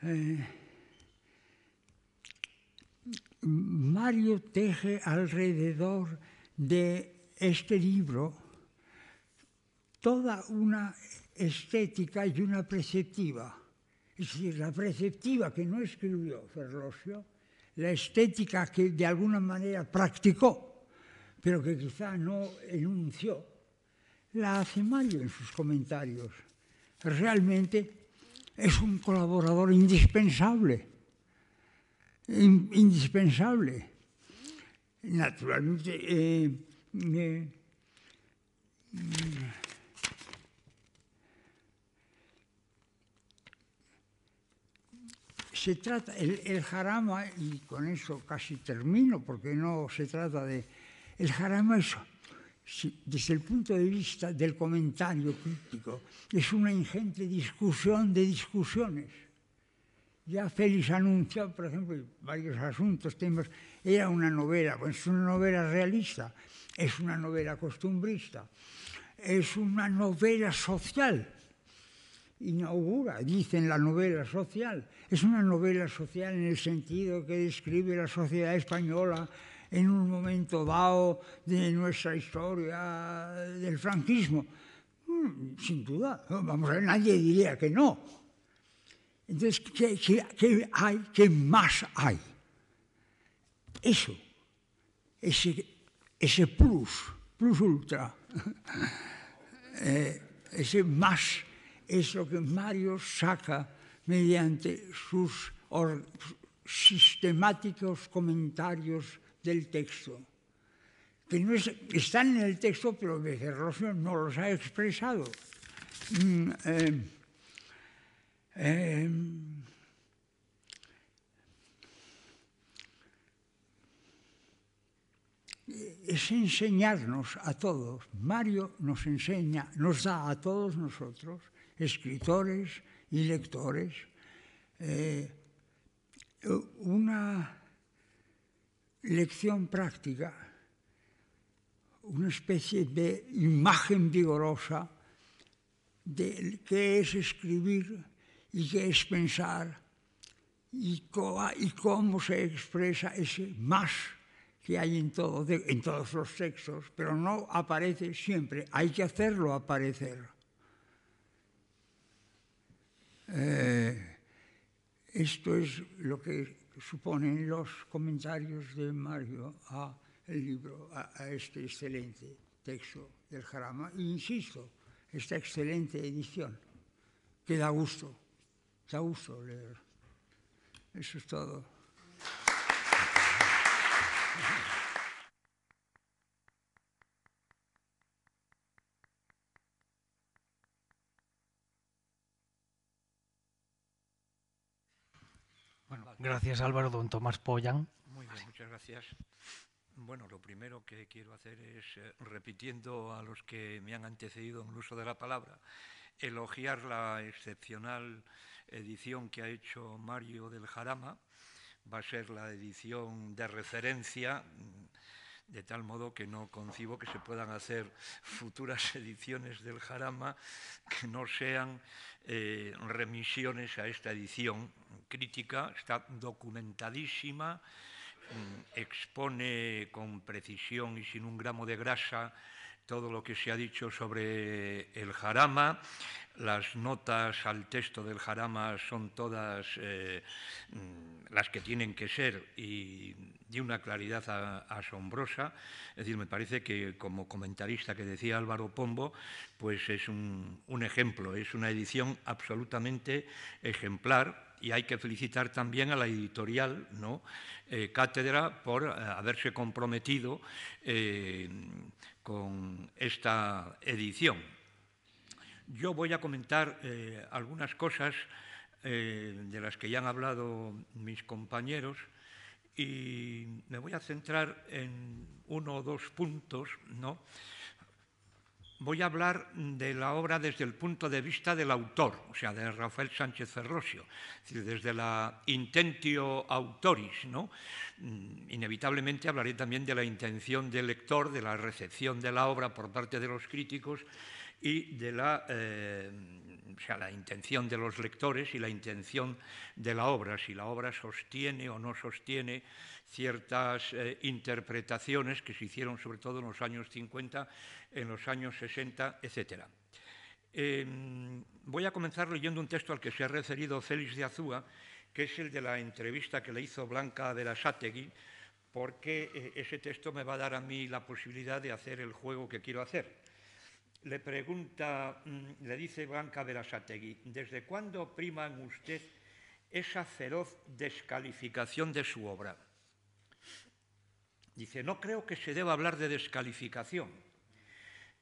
eh, Mario teje alrededor de este libro toda una estética y una preceptiva. Es decir, la preceptiva que no escribió Ferlosio, la estética que de alguna manera practicó, pero que quizá no enunció, la hace Mario en sus comentarios. Realmente es un colaborador indispensable, indispensable. Naturalmente, eh, se trata, el, jarama, y con eso casi termino, porque no se trata de... El jarama es, desde el punto de vista del comentario crítico, es una ingente discusión de discusiones. Ya Félix anunció por ejemplo, varios asuntos, temas, era una novela, pues es una novela realista, es una novela costumbrista, es una novela social, inaugura, dicen la novela social, es una novela social en el sentido que describe la sociedad española en un momento dado de nuestra historia del franquismo. Mm, sin duda, vamos a nadie diría que no. Entonces, ¿qué, hay? ¿Qué más hay? Eso, ese ese plus, plus ultra, eh, ese más, es lo que Mario saca mediante sus sistemáticos comentarios del texto, que no están en el texto, pero Becerrosio no los ha expresado. Mm, eh, eh es enseñarnos a todos. Mario nos enseña, nos da a todos nosotros, escritores y lectores, eh, una lección práctica, una especie de imagen vigorosa de qué es escribir y qué es pensar y, y cómo se expresa ese más que hay en todos, en todos los sexos, pero no aparece siempre, hay que hacerlo aparecer. Eh, esto es lo que suponen los comentarios de Mario a el libro, a, este excelente texto del Jarama. E insisto, esta excelente edición, que da gusto, da gusto leer. Eso es todo. Bueno, gracias Álvaro, don Tomás Pollan. Muy bien, muchas gracias. Bueno, lo primero que quiero hacer es, eh, repitiendo a los que me han antecedido en el uso de la palabra, elogiar la excepcional edición que ha hecho Mario del Jarama, va a ser la edición de referencia, de tal modo que no concibo que se puedan hacer futuras ediciones del Jarama que no sean eh, remisiones a esta edición crítica, está documentadísima, mm, expone con precisión y sin un gramo de grasa todo lo que se ha dicho sobre el Jarama las notas al texto del Jarama son todas eh, mm, las que tienen que ser y de una claridad asombrosa. Es decir, me parece que como comentarista que decía Álvaro Pombo, pues es un, ejemplo, es una edición absolutamente ejemplar y hay que felicitar también a la editorial ¿no? Eh, cátedra por eh, haberse comprometido con esta edición. Yo voy a comentar eh, algunas cosas eh, de las que ya han hablado mis compañeros y me voy a centrar en uno o dos puntos, ¿no? Voy a hablar de la obra desde el punto de vista del autor, o sea, de Rafael Sánchez Ferrosio, desde la intentio autoris, ¿no? Mm, inevitablemente hablaré también de la intención del lector, de la recepción de la obra por parte de los críticos y de eh, la, intención de los lectores y la intención de la obra, si la obra sostiene o no sostiene ciertas eh, interpretaciones que se hicieron sobre todo en los años 50, en los años 60, etc. Em, voy a comenzar leyendo un texto al que se ha referido Félix de Azúa, que es el de la entrevista que le hizo Blanca de la Sátegui, porque eh, ese texto me va a dar a mí la posibilidad de hacer el juego que quiero hacer le pregunta, mm, le dice Blanca Sategui, ¿desde cuándo prima en usted esa feroz descalificación de su obra? Dice, no creo que se deba hablar de descalificación.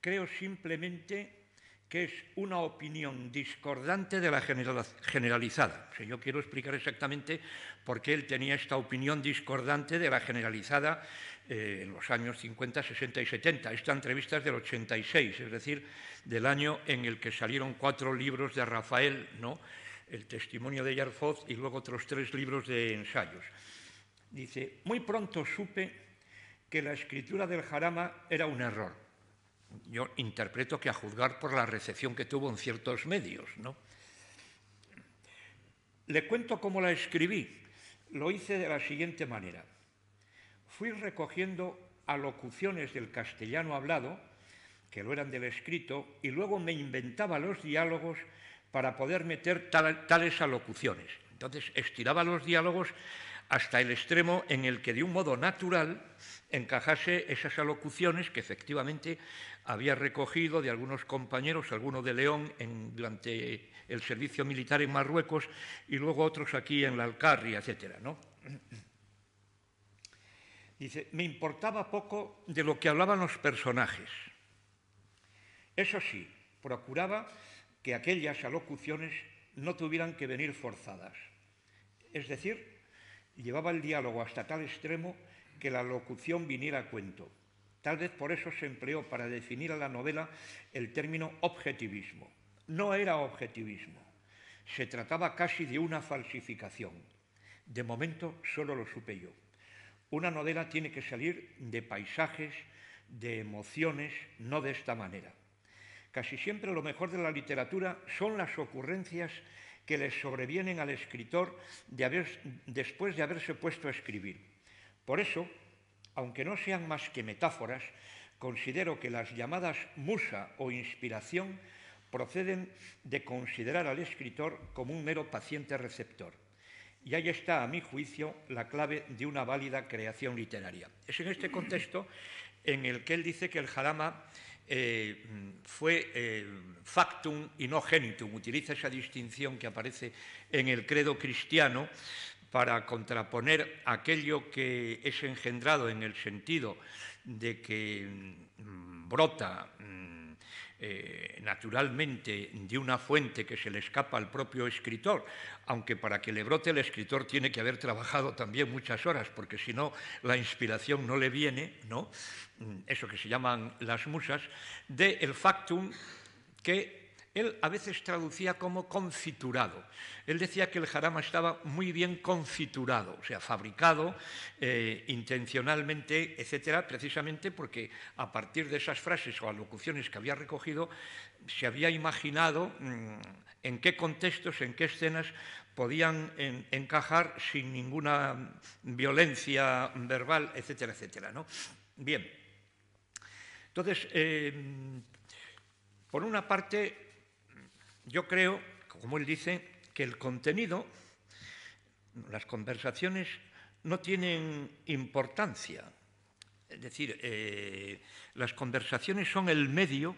Creo simplemente que es una opinión discordante de la generalizada. yo quiero explicar exactamente por qué él tenía esta opinión discordante de la generalizada eh, en los años 50, 60 y 70. Esta entrevista es del 86, es decir, del año en el que salieron cuatro libros de Rafael, ¿no? el testimonio de Yarfoz y luego otros tres libros de ensayos. Dice, muy pronto supe que la escritura del Jarama era un error yo interpreto que a juzgar por la recepción que tuvo en ciertos medios. ¿no? Le cuento cómo la escribí. Lo hice de la siguiente manera. Fui recogiendo alocuciones del castellano hablado, que lo eran del escrito, y luego me inventaba los diálogos para poder meter tales alocuciones. Entonces estiraba los diálogos hasta el extremo en el que de un modo natural encajase esas alocuciones que efectivamente había recogido de algunos compañeros, algunos de León durante el servicio militar en Marruecos y luego otros aquí en la Alcarria, etc. Dice, me importaba poco de lo que hablaban los personajes. Eso sí, procuraba que aquellas alocuciones no tuvieran que venir forzadas. Es decir, llevaba el diálogo hasta tal extremo que la locución viniera a cuento. Tal vez por eso se empleó para definir a la novela el término objetivismo. No era objetivismo, se trataba casi de una falsificación. De momento solo lo supe yo. Una novela tiene que salir de paisajes, de emociones, no de esta manera. Casi siempre lo mejor de la literatura son las ocurrencias que le sobrevienen al escritor después de haberse puesto a escribir. Por eso, aunque no sean más que metáforas, considero que las llamadas musa o inspiración proceden de considerar al escritor como un mero paciente receptor. Y ahí está, a mi juicio, la clave de una válida creación literaria. Es en este contexto en el que él dice que el jarama eh, fue eh, factum y no genitum. Utiliza esa distinción que aparece en el credo cristiano para contraponer aquello que es engendrado en el sentido de que mm, brota mm, eh, naturalmente de una fuente que se le escapa al propio escritor, aunque para que le brote el escritor tiene que haber trabajado también muchas horas, porque si no la inspiración no le viene, ¿no? Mm, eso que se llaman las musas, del el factum que él a veces traducía como confiturado. Él decía que el jarama estaba muy bien confiturado, o sea, fabricado eh, intencionalmente, etcétera, precisamente porque a partir de esas frases o alocuciones que había recogido, se había imaginado mm, en qué contextos, en qué escenas podían encajar sin ninguna violencia verbal, etcétera, etcétera. ¿no? Bien. Entonces, eh, por una parte, yo creo, como él dice, que el contenido, las conversaciones, no tienen importancia. Es decir, eh, las conversaciones son el medio,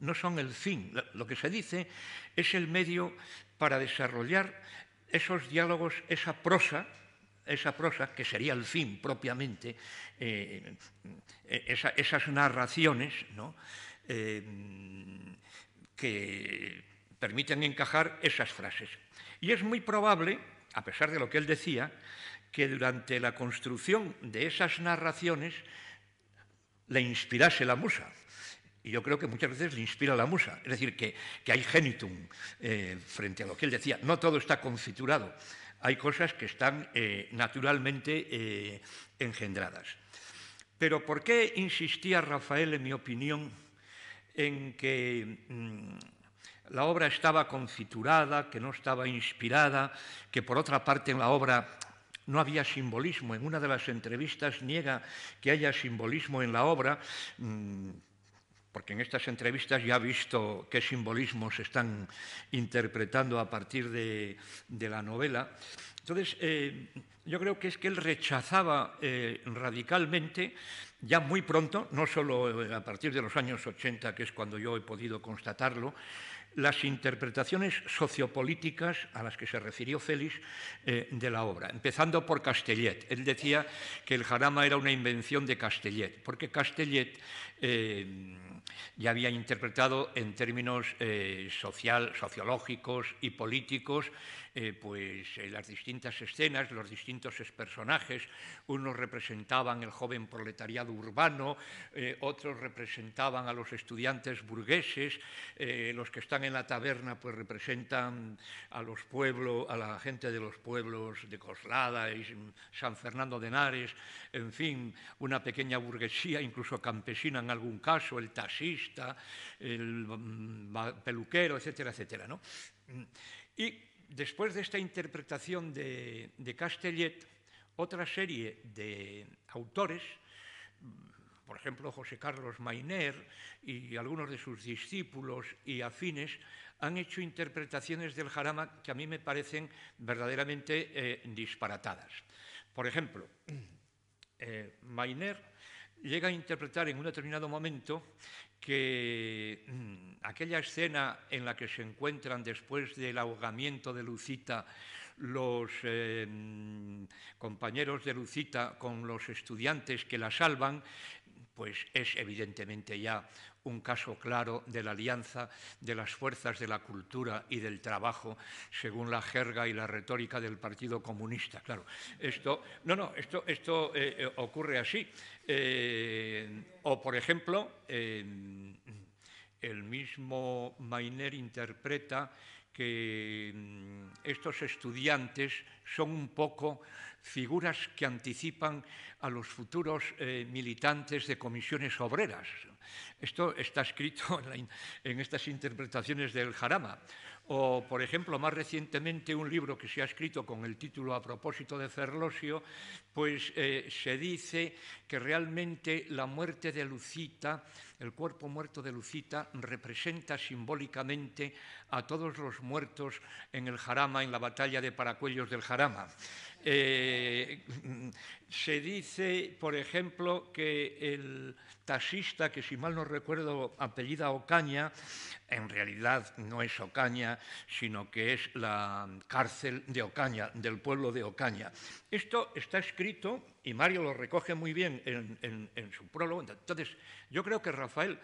no son el fin. Lo que se dice es el medio para desarrollar esos diálogos, esa prosa, esa prosa que sería el fin propiamente, eh, esas narraciones, eh, que permiten encajar esas frases. Y es muy probable, a pesar de lo que él decía, que durante la construcción de esas narraciones le inspirase la musa. Y yo creo que muchas veces le inspira la musa. Es decir, que, hay genitum eh, frente a lo que él decía. No todo está confiturado. Hay cosas que están eh, naturalmente eh, engendradas. Pero ¿por qué insistía Rafael, en mi opinión, en que... Mm, la obra estaba conciturada, que no estaba inspirada, que por otra parte en la obra no había simbolismo. En una de las entrevistas niega que haya simbolismo en la obra, mm, porque en estas entrevistas ya ha visto qué simbolismos se están interpretando a partir de, la novela. Entonces, eh, yo creo que es que él rechazaba eh, radicalmente, ya muy pronto, no solo eh, a partir de los años 80, que es cuando yo he podido constatarlo, las interpretaciones sociopolíticas a las que se refirió Félix eh, de la obra, empezando por Castellet. Él decía que el jarama era una invención de Castellet, porque Castellet eh, ya había interpretado en términos eh, social, sociológicos y políticos eh, pues, eh, las distintas escenas, los distintos personajes. Unos representaban el joven proletariado urbano, otros representaban a los estudiantes burgueses, los que están en la taberna pues, representan a, los pueblos, a la gente de los pueblos de Coslada y San Fernando de Henares, en fin, una pequeña burguesía, incluso campesina en algún caso, el taxista, el mm, peluquero, etcétera, etcétera. ¿no? Y después de esta interpretación de, Castellet, otra serie de autores, por ejemplo, José Carlos Mainer y algunos de sus discípulos y afines han hecho interpretaciones del jarama que a mí me parecen verdaderamente eh, disparatadas. Por ejemplo, eh, Mainer llega a interpretar en un determinado momento que mm, aquella escena en la que se encuentran después del ahogamiento de Lucita los em, compañeros de Lucita con los estudiantes que la salvan, pues es evidentemente ya un caso claro de la alianza de las fuerzas de la cultura y del trabajo, según la jerga y la retórica del Partido Comunista. Claro, esto, no, no, esto, esto eh, eh, ocurre así. Eh, o, por ejemplo, el mismo Mainer interpreta que mm, estos estudiantes son un poco figuras que anticipan a los futuros eh, militantes de comisiones obreras. Esto está escrito en, estas interpretaciones del Jarama. O, por ejemplo, más recientemente un libro que se ha escrito con el título a propósito de Ferlosio, pues eh, se dice que realmente la muerte de Lucita, el cuerpo muerto de Lucita, representa simbólicamente a todos los muertos en el Jarama, en la batalla de Paracuellos del Jarama. eh, se dice, por ejemplo, que el taxista, que si mal no recuerdo apellida Ocaña, en realidad no es Ocaña, sino que es la cárcel de Ocaña, del pueblo de Ocaña. Esto está escrito, y Mario lo recoge muy bien en, su prólogo. Entonces, yo creo que Rafael,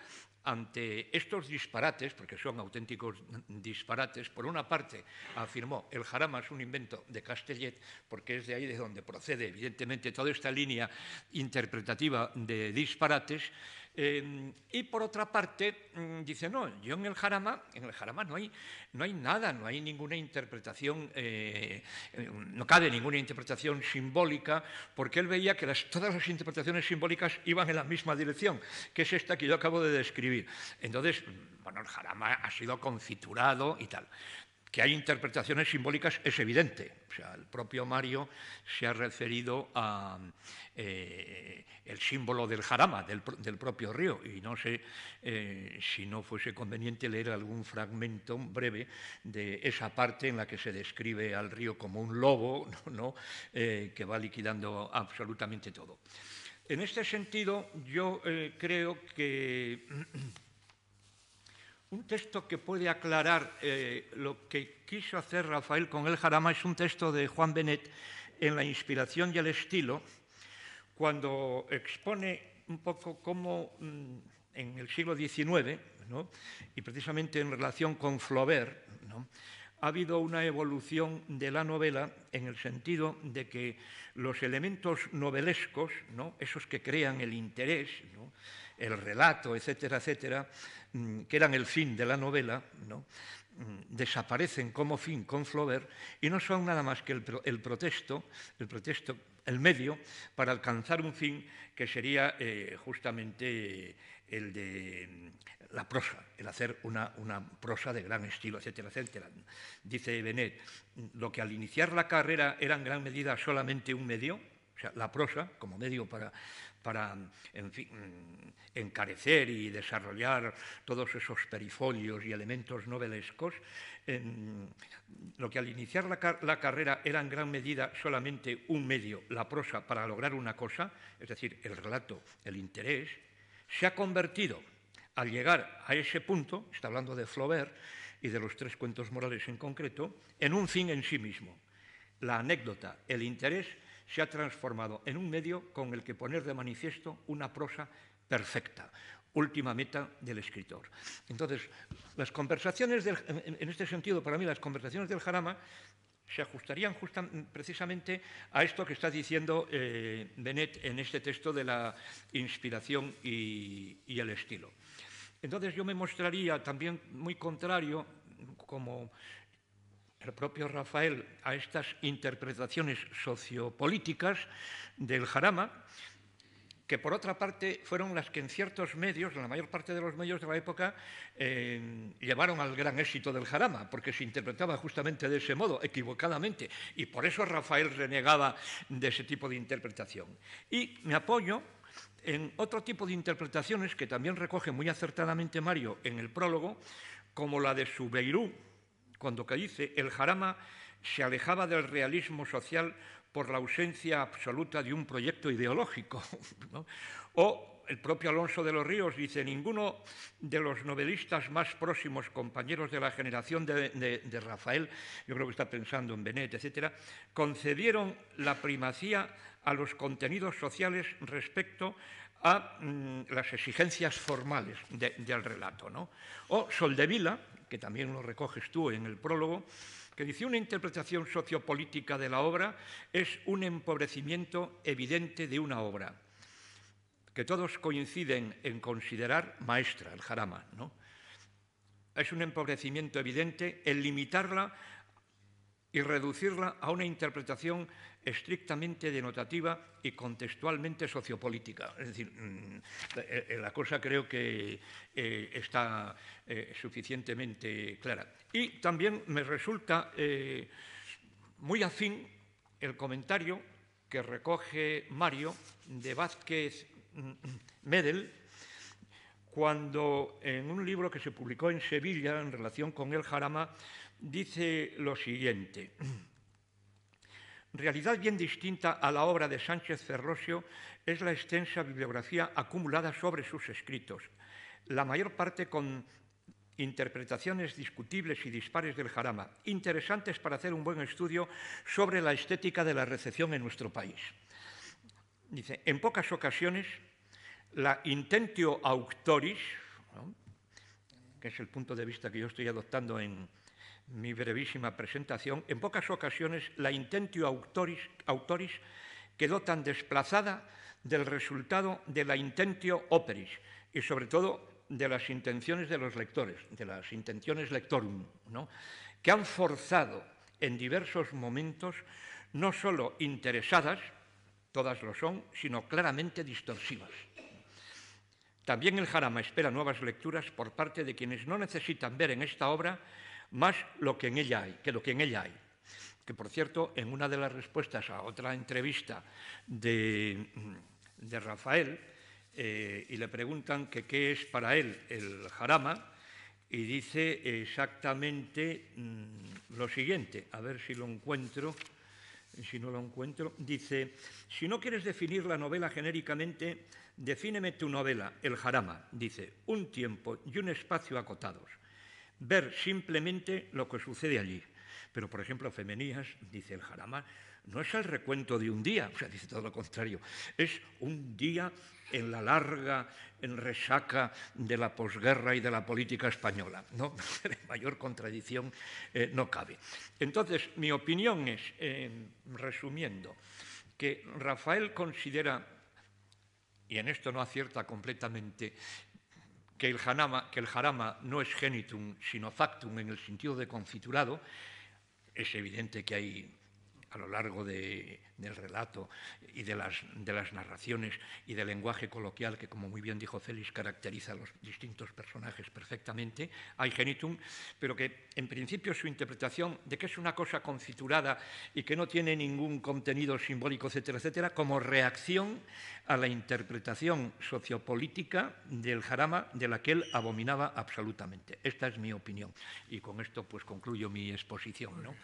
ante estos disparates, porque son auténticos disparates, por una parte afirmó el jarama es un invento de Castellet, porque es de ahí de donde procede, evidentemente, toda esta línea interpretativa de disparates. Em, y por otra parte, mm, dice, no, yo en el Jarama, en el Jarama no hay, no hay nada, no hay ninguna interpretación, eh, eh, no cabe ninguna interpretación simbólica, porque él veía que todas las interpretaciones simbólicas iban en la misma dirección, que es esta que yo acabo de describir. Entonces, mm, bueno, el Jarama ha sido conciturado y tal. Que hay interpretaciones simbólicas es evidente. O sea, el propio Mario se ha referido al eh, símbolo del jarama, del, propio río, y no sé eh, si no fuese conveniente leer algún fragmento breve de esa parte en la que se describe al río como un lobo ¿no? Eh, que va liquidando absolutamente todo. En este sentido, yo creo que un texto que puede aclarar eh, lo que quiso hacer Rafael con el Jarama es un texto de Juan Benet en la inspiración y el estilo, cuando expone un poco cómo mm, en el siglo XIX, y precisamente en relación con Flaubert, ha habido una evolución de la novela en el sentido de que los elementos novelescos, esos que crean el interés, el relato, etcétera, etcétera, Mm, que eran el fin de la novela, mm, desaparecen como fin con Flaubert y no son nada más que el, el protesto, el protesto, el medio para alcanzar un fin que sería eh, justamente eh, el de mm, la prosa, el hacer una, una, prosa de gran estilo, etcétera, etcétera. Dice Benet, lo que al iniciar la carrera era en gran medida solamente un medio, o sea, la prosa, como medio para, encarecer y desarrollar todos esos perifolios y elementos novelescos, lo que al iniciar la, carrera era en gran medida solamente un medio, la prosa, para lograr una cosa, es decir, el relato, el interés, se ha convertido, al llegar a ese punto, está hablando de Flaubert y de los tres cuentos morales en concreto, en un fin en sí mismo. La anécdota, el interés se ha transformado en un medio con el que poner de manifiesto una prosa perfecta, última meta del escritor. Entonces, las conversaciones, en este sentido, para mí, las conversaciones del Jarama se ajustarían precisamente a esto que está diciendo eh, Benet en este texto de la inspiración y, y el estilo. Entonces yo me mostraría también muy contrario, como el propio Rafael a estas interpretaciones sociopolíticas del jarama, que por otra parte fueron las que en ciertos medios, en la mayor parte de los medios de la época, eh, llevaron al gran éxito del jarama, porque se interpretaba justamente de ese modo, equivocadamente, y por eso Rafael renegaba de ese tipo de interpretación. Y me apoyo en otro tipo de interpretaciones que también recoge muy acertadamente Mario en el prólogo, como la de su Beirú cuando que dice el Jarama se alejaba del realismo social por la ausencia absoluta de un proyecto ideológico. O el propio Alonso de los Ríos dice, ninguno de los novelistas más próximos, compañeros de la generación de, Rafael, yo creo que está pensando en Benet, etc., concedieron la primacía a los contenidos sociales respecto a mm, las exigencias formales del relato. O Soldevila, que también lo recoges tú en el prólogo, que dice una interpretación sociopolítica de la obra es un empobrecimiento evidente de una obra que todos coinciden en considerar maestra, el jarama. ¿no? Es un empobrecimiento evidente el limitarla y reducirla a una interpretación estrictamente denotativa y contextualmente sociopolítica. Es decir, mm, eh, eh, la cosa creo que eh, está suficientemente clara. Y también me resulta muy afín el comentario que recoge Mario de Vázquez mm, Medel, cuando en un libro que se publicó en Sevilla en relación con el Jarama, dice lo siguiente. Realidad bien distinta a la obra de Sánchez Ferrosio es la extensa bibliografía acumulada sobre sus escritos, la mayor parte con interpretaciones discutibles y dispares del jarama, interesantes para hacer un buen estudio sobre la estética de la recepción en nuestro país. Dice, en pocas ocasiones, la intentio auctoris, que es el punto de vista que yo estoy adoptando en, mi brevísima presentación, en pocas ocasiones la intentio autoris, quedó tan desplazada del resultado de la intentio operis y sobre todo de las intenciones de los lectores, de las intenciones lectorum, que han forzado en diversos momentos no solo interesadas, todas lo son, sino claramente distorsivas. También el Jarama espera nuevas lecturas por parte de quienes no necesitan ver en esta obra más lo que en ella hay, que lo que en ella hay. Que por cierto, en una de las respuestas a otra entrevista de, mm, de Rafael, eh, y le preguntan que qué es para él el jarama, y dice exactamente mm, lo siguiente, a ver si lo encuentro, si no lo encuentro, dice, si no quieres definir la novela genéricamente, defíneme tu novela, el jarama, dice, un tiempo y un espacio acotados ver simplemente lo que sucede allí. Pero, por ejemplo, Femenías, dice el Jarama, no es el recuento de un día, o sea, dice todo lo contrario, es un día en la larga en resaca de la posguerra y de la política española. ¿no? mayor contradicción eh, no cabe. Entonces, mi opinión es, eh, resumiendo, que Rafael considera, y en esto no acierta completamente, que el, que el jarama no es genitum, sino factum en el sentido de confiturado, es evidente que hay a lo largo de, del relato y de las, de las narraciones y del lenguaje coloquial que, como muy bien dijo Celis, caracteriza a los distintos personajes perfectamente, hay genitum, pero que en principio su interpretación de que es una cosa confiturada y que no tiene ningún contenido simbólico, etcétera, etcétera, como reacción a la interpretación sociopolítica del jarama de la que él abominaba absolutamente. Esta es mi opinión y con esto pues concluyo mi exposición. ¿no?